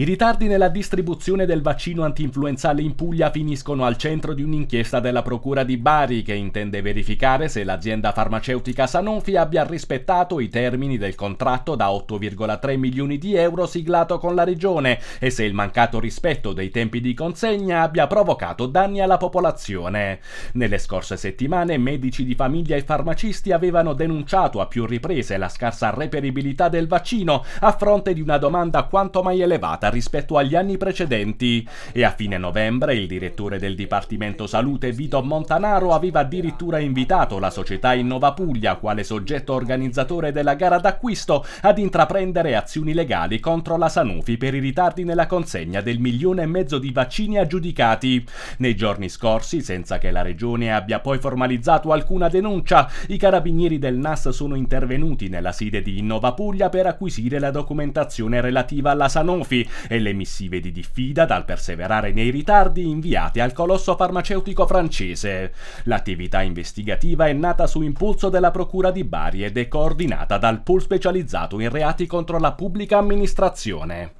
I ritardi nella distribuzione del vaccino antinfluenzale in Puglia finiscono al centro di un'inchiesta della Procura di Bari che intende verificare se l'azienda farmaceutica Sanofi abbia rispettato i termini del contratto da 8,3 milioni di euro siglato con la Regione e se il mancato rispetto dei tempi di consegna abbia provocato danni alla popolazione. Nelle scorse settimane medici di famiglia e farmacisti avevano denunciato a più riprese la scarsa reperibilità del vaccino a fronte di una domanda quanto mai elevata rispetto agli anni precedenti e a fine novembre il direttore del Dipartimento Salute Vito Montanaro aveva addirittura invitato la società Innova Puglia quale soggetto organizzatore della gara d'acquisto ad intraprendere azioni legali contro la Sanufi per i ritardi nella consegna del milione e mezzo di vaccini aggiudicati. Nei giorni scorsi, senza che la regione abbia poi formalizzato alcuna denuncia, i carabinieri del NAS sono intervenuti nella sede di Innova Puglia per acquisire la documentazione relativa alla Sanofi, e le missive di diffida dal perseverare nei ritardi inviati al colosso farmaceutico francese. L'attività investigativa è nata su impulso della Procura di Bari ed è coordinata dal pool specializzato in reati contro la pubblica amministrazione.